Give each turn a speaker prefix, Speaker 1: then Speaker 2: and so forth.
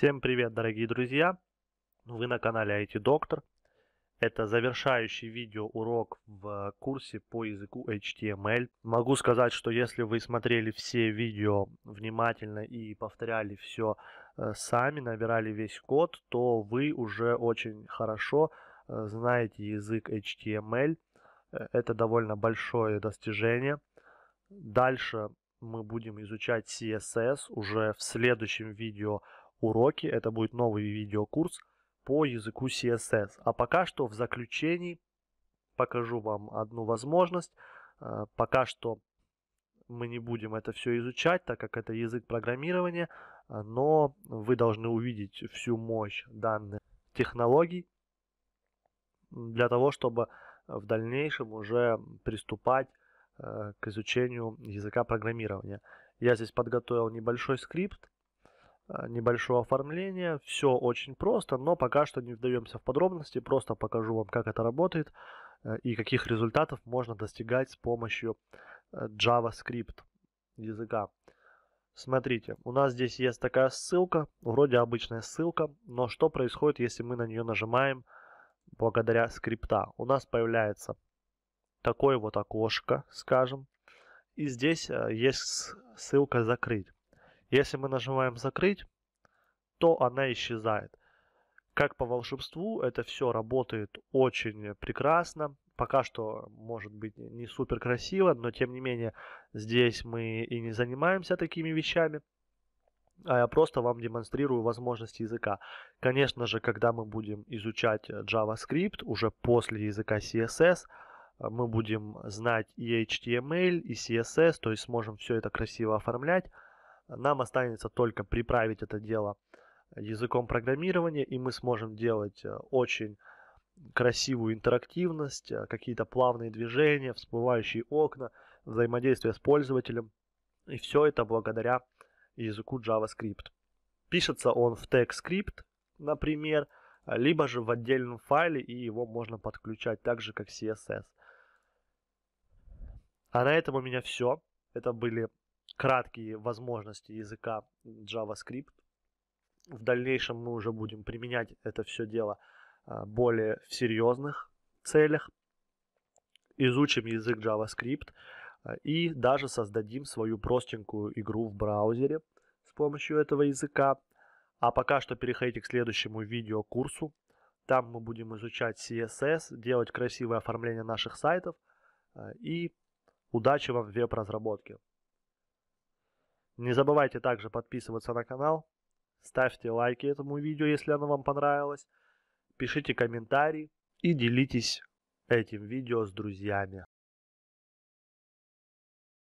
Speaker 1: Всем привет, дорогие друзья! Вы на канале IT-доктор. Это завершающий видеоурок в курсе по языку HTML. Могу сказать, что если вы смотрели все видео внимательно и повторяли все э, сами, набирали весь код, то вы уже очень хорошо э, знаете язык HTML. Э, это довольно большое достижение. Дальше мы будем изучать CSS уже в следующем видео уроки, это будет новый видеокурс по языку CSS. А пока что в заключении покажу вам одну возможность. Э, пока что мы не будем это все изучать, так как это язык программирования, э, но вы должны увидеть всю мощь данных технологий для того, чтобы в дальнейшем уже приступать э, к изучению языка программирования. Я здесь подготовил небольшой скрипт, а, небольшого оформления. Все очень просто, но пока что не вдаемся в подробности. Просто покажу вам, как это работает э, и каких результатов можно достигать с помощью э, JavaScript языка. Смотрите, у нас здесь есть такая ссылка, вроде обычная ссылка, но что происходит, если мы на нее нажимаем благодаря скрипта? У нас появляется такое вот окошко, скажем, и здесь э, есть ссылка «Закрыть». Если мы нажимаем «Закрыть», то она исчезает. Как по волшебству, это все работает очень прекрасно. Пока что, может быть, не супер красиво, но тем не менее, здесь мы и не занимаемся такими вещами а я просто вам демонстрирую возможности языка. Конечно же, когда мы будем изучать JavaScript, уже после языка CSS, мы будем знать и HTML, и CSS, то есть сможем все это красиво оформлять. Нам останется только приправить это дело языком программирования, и мы сможем делать э, очень красивую интерактивность, э, какие-то плавные движения, всплывающие окна, взаимодействие с пользователем. И все это благодаря языку JavaScript. Пишется он в TagScript, например, либо же в отдельном файле, и его можно подключать так же, как CSS. А на этом у меня все. Это были краткие возможности языка JavaScript. В дальнейшем мы уже будем применять это все дело а, более в серьезных целях. Изучим язык JavaScript а, и даже создадим свою простенькую игру в браузере с помощью этого языка. А пока что переходите к следующему видеокурсу. Там мы будем изучать CSS, делать красивое оформление наших сайтов а, и удачи вам в веб-разработке. Не забывайте также подписываться на канал, ставьте лайки этому видео, если оно вам понравилось, пишите комментарии и делитесь этим видео с друзьями.